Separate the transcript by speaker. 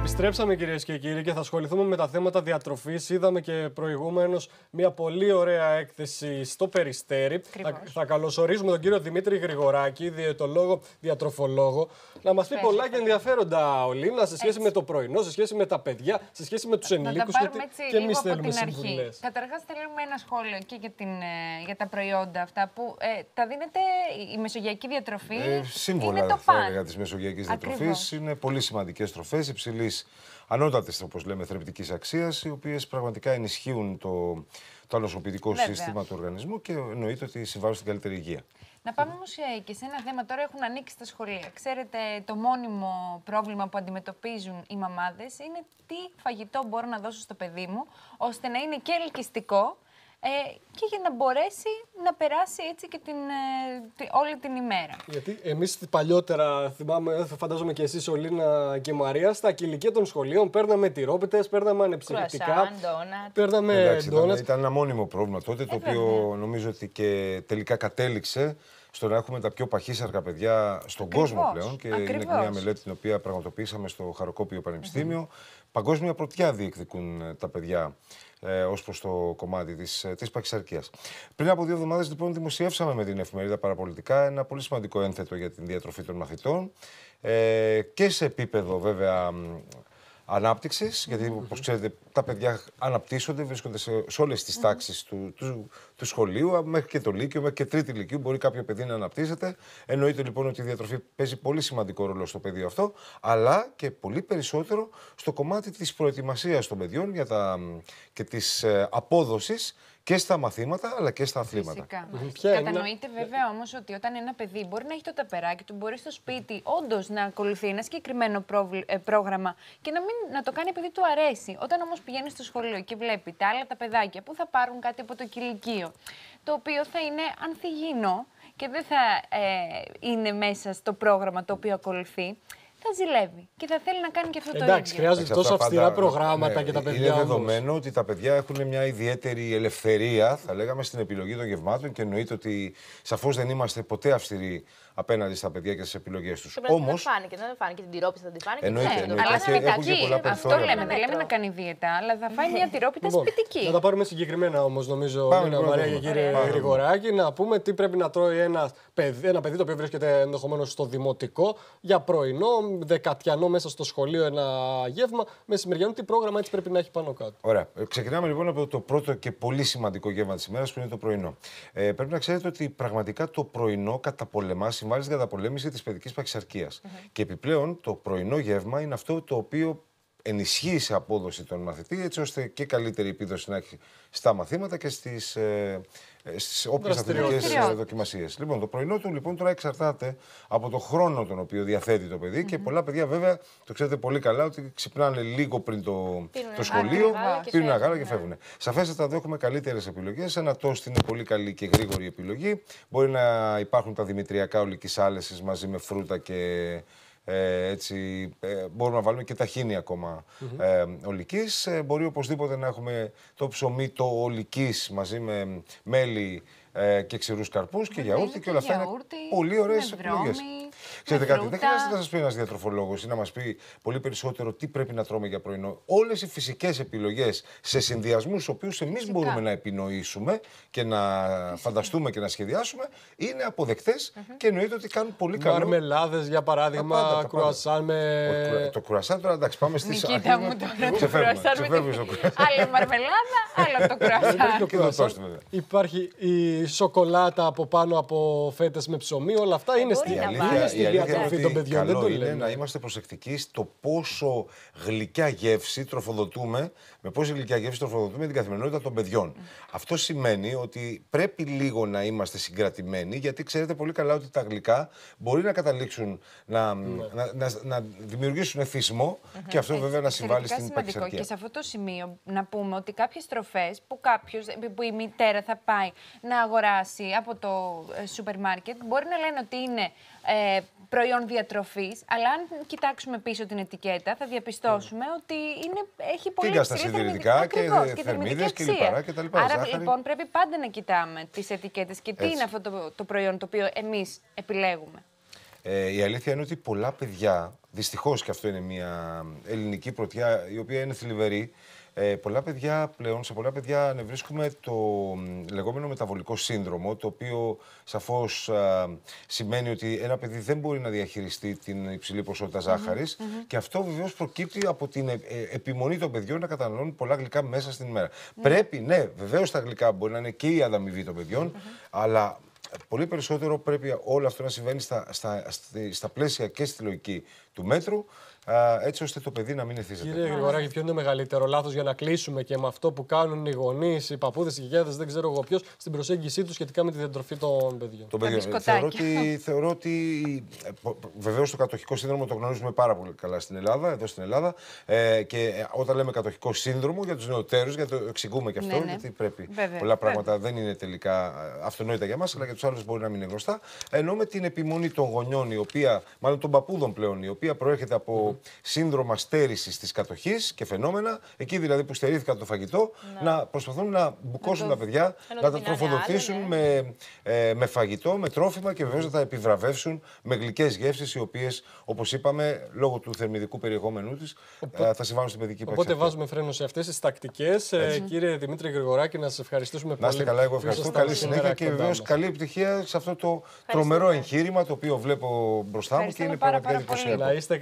Speaker 1: Επιστρέψαμε κυρίες και κύριοι και θα ασχοληθούμε με τα θέματα διατροφής. Είδαμε και προηγούμενος μια πολύ ωραία έκθεση στο Περιστέρι. Θα, θα, καλωσορίζουμε τον κύριο Δημήτρη Γρηγοράκη, διαιτολόγο, διατροφολόγο, να μας πει πολλά και ενδιαφέροντα ο Λίνα σε σχέση με το πρωινό, σε σχέση με τα παιδιά, σε σχέση με τους ενηλίκου. Και, και εμείς θέλουμε συμβουλές.
Speaker 2: Καταρχάς, θέλουμε ένα σχόλιο και για, την, ε, για τα προϊόντα αυτά που ε, τα δίνεται η μεσογειακή διατροφή. Ε, σύμβολα είναι
Speaker 3: το της μεσογειακής διατροφής. Είναι πολύ σημαντικές τροφές, υψηλή ανώτατες, όπως λέμε, θρεπτικής αξίας, οι οποίες πραγματικά ενισχύουν το, το αλωσοποιητικό σύστημα του οργανισμού και εννοείται ότι συμβάλλουν στην καλύτερη υγεία.
Speaker 2: Να πάμε όμως ε, και σε ένα θέμα. Τώρα έχουν ανοίξει τα σχολεία. Ξέρετε, το μόνιμο πρόβλημα που αντιμετωπίζουν οι μαμάδες είναι τι φαγητό μπορώ να δώσω στο παιδί μου, ώστε να είναι και ελκυστικό ε, και για να μπορέσει να περάσει έτσι και την, ε, όλη την ημέρα.
Speaker 1: Γιατί εμείς παλιότερα, θυμάμαι, φαντάζομαι και εσείς Ολίνα και Μαρία, στα κηλικία των σχολείων παίρναμε τυρόπιτες, παίρναμε ανεψυχητικά.
Speaker 2: παίρναμε ντόνατ.
Speaker 1: Ήταν
Speaker 3: ένα μόνιμο πρόβλημα τότε, το οποίο νομίζω ότι και τελικά κατέληξε στο να έχουμε τα πιο παχύσαρκα παιδιά στον κόσμο πλέον. Και Ακριβώς. είναι μια μελέτη την οποία πραγματοποιήσαμε στο Χαροκόπιο Παγκόσμια πρωτιά διεκδικούν τα παιδιά ε, ως προς το κομμάτι της της, ε, παχυσαρκίας. Πριν από δύο εβδομάδες, λοιπόν, δημοσιεύσαμε με την εφημερίδα Παραπολιτικά ένα πολύ σημαντικό ένθετο για την διατροφή των μαθητών ε, και σε επίπεδο βέβαια ανάπτυξης, γιατί όπως ξέρετε, τα παιδιά αναπτύσσονται, βρίσκονται σε, σε όλες τις τάξεις του, του, του σχολείου μέχρι και το Λύκειο, μέχρι και Τρίτη λυκείο μπορεί κάποιο παιδί να αναπτύσσεται. Εννοείται λοιπόν ότι η διατροφή παίζει πολύ σημαντικό ρόλο στο πεδίο αυτό, αλλά και πολύ περισσότερο στο κομμάτι της προετοιμασίας των παιδιών για τα, και της ε, απόδοσης και στα μαθήματα αλλά και στα αθλήματα. Φυσικά. Κατανοείται
Speaker 2: βέβαια όμως ότι όταν ένα παιδί μπορεί να έχει το ταπεράκι του, μπορεί στο σπίτι όντως να ακολουθεί ένα συγκεκριμένο ε, πρόγραμμα και να, μην, να το κάνει επειδή του αρέσει. Όταν όμως πηγαίνει στο σχολείο και βλέπει τα άλλα τα παιδάκια που θα πάρουν κάτι από το κηλικείο, το οποίο θα είναι ανθυγίνο και δεν θα ε, είναι μέσα στο πρόγραμμα το οποίο ακολουθεί θα ζηλεύει και θα θέλει να κάνει και αυτό Εντάξει, το ίδιο. Εντάξει,
Speaker 3: χρειάζονται τόσο αυστηρά προγράμματα ναι, και τα παιδιά. Είναι δεδομένο ότι τα παιδιά έχουν μια ιδιαίτερη ελευθερία, θα λέγαμε, στην επιλογή των γευμάτων και εννοείται ότι σαφώς δεν είμαστε ποτέ αυστηροί απέναντι στα παιδιά και στις επιλογές τους. Όμω. Δεν
Speaker 2: φάνηκε, δεν φάνηκε την τυρόπιτα, δεν την φάνηκε. Εννοείται, ναι, Αλλά και και πολλά Αυτό λέμε, δεν λέμε να κάνει δίαιτα, αλλά θα φάει μια τυρόπιτα λοιπόν,
Speaker 1: σπιτική. Να τα πάρουμε συγκεκριμένα όμως, νομίζω, Μαρία κύριε Γρηγοράκη, να πούμε τι πρέπει να τρώει ένας ένα παιδί το οποίο βρίσκεται ενδεχομένως στο δημοτικό για πρωινό, δεκατιανό μέσα στο σχολείο ένα γεύμα μεσημεριανό. Τι πρόγραμμα έτσι πρέπει να έχει πάνω κάτω.
Speaker 3: Ωραία. Ε, ξεκινάμε λοιπόν από το πρώτο και πολύ σημαντικό γεύμα της ημέρας που είναι το πρωινό. Ε, πρέπει να ξέρετε ότι πραγματικά το πρωινό καταπολεμάς, συμβάλλει στην καταπολέμηση της παιδικής Και επιπλέον το πρωινό γεύμα είναι αυτό το οποίο ενισχύει σε απόδοση τον μαθητή έτσι ώστε και καλύτερη επίδοση να έχει στα μαθήματα και στις, ε, ε στις όποιες αθλητικές δοκιμασίες. Λοιπόν, το πρωινό του λοιπόν τώρα εξαρτάται από το χρόνο τον οποίο διαθέτει το παιδι και πολλά παιδιά βέβαια το ξέρετε πολύ καλά ότι ξυπνάνε λίγο πριν το, το σχολείο, πίνουν αγάλα και φεύγουν. Ναι. Σαφέστατα εδώ έχουμε καλύτερες επιλογές. Ένα τόστ είναι πολύ καλή και γρήγορη επιλογή. Μπορεί να υπάρχουν τα δημητριακά ολικής άλεσης μαζί με φρούτα και ε, έτσι, ε, μπορούμε να βάλουμε και ταχύνη ακόμα ε, ολικής. Ε, μπορεί οπωσδήποτε να έχουμε το ψωμί το ολικής μαζί με μέλι ε, και ξηρούς καρπούς και γιαούρτι και όλα αυτά είναι πολύ ωραίες επιλογέ. Ξέρετε κάτι, δεν χρειάζεται να σας πει ένας διατροφολόγος ή να μας πει πολύ περισσότερο τι πρέπει να τρώμε για πρωινό. Όλες οι φυσικές επιλογές σε συνδυασμούς, του οποίους εμείς μπορούμε να επινοήσουμε και να φανταστούμε και να σχεδιάσουμε, είναι αποδεκτές και εννοείται ότι κάνουν πολύ καλό. Μαρμελάδες
Speaker 1: για παράδειγμα, κρουασάν με. Το
Speaker 3: κρουασάν τώρα εντάξει,
Speaker 1: πάμε στις. Κοίτα μου
Speaker 2: τώρα το κρουασάν. Άλλη μαρμελάδα, άλλο το
Speaker 1: κρουασάν. Υπάρχει η σοκολάτα από πάνω από φέτες με ψωμί, όλα αυτά είναι ε, στη διατροφή των παιδιών. δεν το είναι να
Speaker 3: είμαστε προσεκτικοί στο πόσο γλυκιά γεύση τροφοδοτούμε, με πόση γλυκιά γεύση τροφοδοτούμε την καθημερινότητα των παιδιών. Mm. Αυτό σημαίνει ότι πρέπει λίγο να είμαστε συγκρατημένοι, γιατί ξέρετε πολύ καλά ότι τα γλυκά μπορεί να καταλήξουν να, ναι. να, να, δημιουργήσουν εθισμό και αυτό ε, βέβαια να συμβάλλει στην υπαρξία. Και σε αυτό
Speaker 2: το σημείο να πούμε ότι κάποιες τροφές που κάποιος, που η μητέρα θα πάει να αγοράσει από το ε, σούπερ μάρκετ μπορεί να λένε ότι είναι ε, προϊόν διατροφής, αλλά αν κοιτάξουμε πίσω την ετικέτα θα διαπιστώσουμε ναι. ότι είναι, έχει πολύ ψηλή θερμιδική και, και θερμίδες και, και λοιπά. Άρα λοιπόν πρέπει πάντα να κοιτάμε τις ετικέτες και τι είναι αυτό το, το προϊόν το οποίο εμείς επιλέγουμε.
Speaker 3: Ε, η αλήθεια είναι ότι πολλά παιδιά, δυστυχώς και αυτό είναι μια ελληνική πρωτιά η οποία είναι θλιβερή, ε, πολλά παιδιά πλέον, σε πολλά παιδιά ανεβρίσκουμε το λεγόμενο μεταβολικό σύνδρομο, το οποίο σαφώς σημαίνει ότι ένα παιδί δεν μπορεί να διαχειριστεί την υψηλή ποσότητα ζάχαρης και αυτό βεβαίως προκύπτει από την ε, ε, επιμονή των παιδιών να καταναλώνουν πολλά γλυκά μέσα στην ημέρα. Πρέπει, ναι, βεβαίως τα γλυκά μπορεί να είναι και η ανταμοιβή των παιδιών, αλλά πολύ περισσότερο πρέπει όλο αυτό να συμβαίνει στα, στα, στα πλαίσια και στη λογική του μέτρου, α, έτσι ώστε το παιδί να
Speaker 1: μην εθίζεται. Κύριε Γεωργάκη, ποιο είναι το μεγαλύτερο λάθος για να κλείσουμε και με αυτό που κάνουν οι γονείς, οι παππούδες, οι γιαγιάδε, δεν ξέρω εγώ ποιος, στην προσέγγιση τους σχετικά με τη διατροφή των παιδιών. Των παιδιών. Ε, θεωρώ ότι, θεωρώ
Speaker 3: ότι ε, βεβαίως το κατοχικό σύνδρομο το γνωρίζουμε πάρα πολύ καλά στην Ελλάδα, εδώ στην Ελλάδα. Ε, και ε, όταν λέμε κατοχικό σύνδρομο για τους νεωτέρους, γιατί το εξηγούμε και αυτό, ναι, ναι. γιατί πρέπει. Βέβαια. Πολλά πράγματα Βέβαια. δεν είναι τελικά αυτονόητα για μας, αλλά για τους άλλους μπορεί να μην είναι γνωστά. Ενώ με την επιμονή των γονιών, η οποία, μάλλον των παππούδων πλέον, η οποία προέρχεται από mm. σύνδρομα στέρησης της κατοχής και φαινόμενα, εκεί δηλαδή που στερήθηκαν το φαγητό, να, να προσπαθούν να μπουκώσουν τα παιδιά, να τα τροφοδοτήσουν ναι. με, ε, με φαγητό, με τρόφιμα και βεβαίως να τα επιβραβεύσουν με γλυκές γεύσεις, οι οποίες, όπως είπαμε, λόγω του θερμιδικού περιεχόμενού της, Οπό... Ε, θα συμβάνουν στην παιδική πράξη. Οπότε
Speaker 1: βάζουμε φρένο σε αυτές τις τακτικές. Ε, κύριε Δημήτρη Γρηγοράκη, να σας ευχαριστήσουμε πολύ. Να είστε καλά, εγώ ευχαριστώ. Καλή συνέχεια και βεβαίω
Speaker 3: καλή επιτυχία σε αυτό το τρομερό εγχείρημα το οποίο βλέπω μπροστά μου και είναι πραγματικά εντυπωσιακό.
Speaker 1: είστε